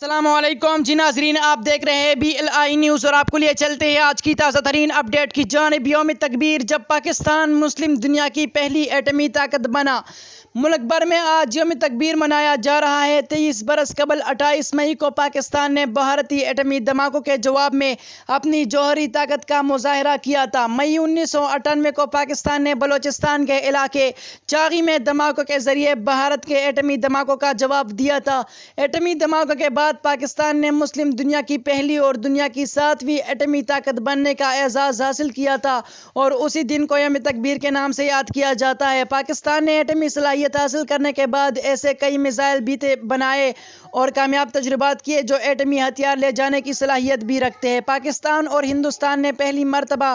السلام علیکم جی ناظرین آپ دیکھ رہے ہیں بی ایل آئی نیوز اور آپ کو لیے چلتے ہیں آج کی تازہ ترین اپڈیٹ کی جانب یوم تکبیر جب پاکستان مسلم دنیا کی پہلی ایٹمی طاقت بنا ملک بھر میں آج یوم تکبیر منایا جا رہا ہے تیس برس قبل اٹھائیس مئی کو پاکستان نے بھارتی ایٹمی دھماکوں کے جواب میں اپنی جوہری طاقت کا مظاہرہ کیا تھا مئی انیس سو اٹھانوے کو پاکستان نے بلوچستان کے علاقے چاغی میں دھماکوں کے ذریعے بھارت کے ایٹمی دھماکوں کا جواب دیا تھا ایٹمی دھماکوں کے بعد بعد پاکستان نے مسلم دنیا کی پہلی اور دنیا کی ساتھویں ایٹمی طاقت بننے کا اعزاز حاصل کیا تھا اور اسی دن کو یوم تکبیر کے نام سے یاد کیا جاتا ہے پاکستان نے ایٹمی صلاحیت حاصل کرنے کے بعد ایسے کئی میزائل بیتے بنائے اور کامیاب تجربات کیے جو ایٹمی ہتھیار لے جانے کی صلاحیت بھی رکھتے ہیں پاکستان اور ہندوستان نے پہلی مرتبہ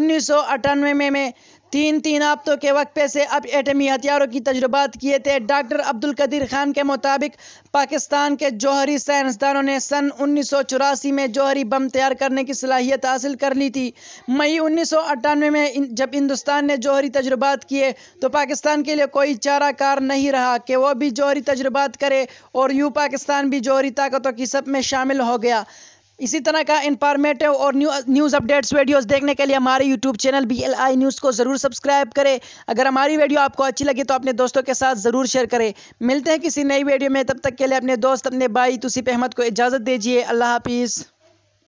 انیس سو اٹھانوے میں تین تین آپتوں کے وقفے سے اب ایٹمی ہتھیاروں کی تجربات کیے تھے ڈاکٹر عبد القدیر خان کے مطابق پاکستان کے جوہری سائنسدانوں نے سن انیس سو چوراسی میں جوہری بم تیار کرنے کی صلاحیت حاصل کر لی تھی مئی انیس سو اٹھانوے میں جب ہندوستان نے جوہری تجربات کیے تو پاکستان کے لیے کوئی چارہ کار نہیں رہا کہ وہ بھی جوہری تجربات کرے اور یوں پاکستان بھی جوہری طاقتوں کی سب میں شامل ہو گیا اسی طرح کا انفارمیٹو اور نیوز نیوز اپڈیٹس ویڈیوز دیکھنے کے لیے ہمارے YouTube channel B L I news کو ضرور سبسکرائب کرے اگر ہماری ویڈیو آپ کو اچھی لگے تو اپنے دوستوں کے ساتھ ضرور شیئر کرے ملتے ہیں کسی نئی ویڈیو میں تب تک کے لیے اپنے دوست اپنے بھائی تصویر احمد کو اجازت دیجیے اللہ حافظ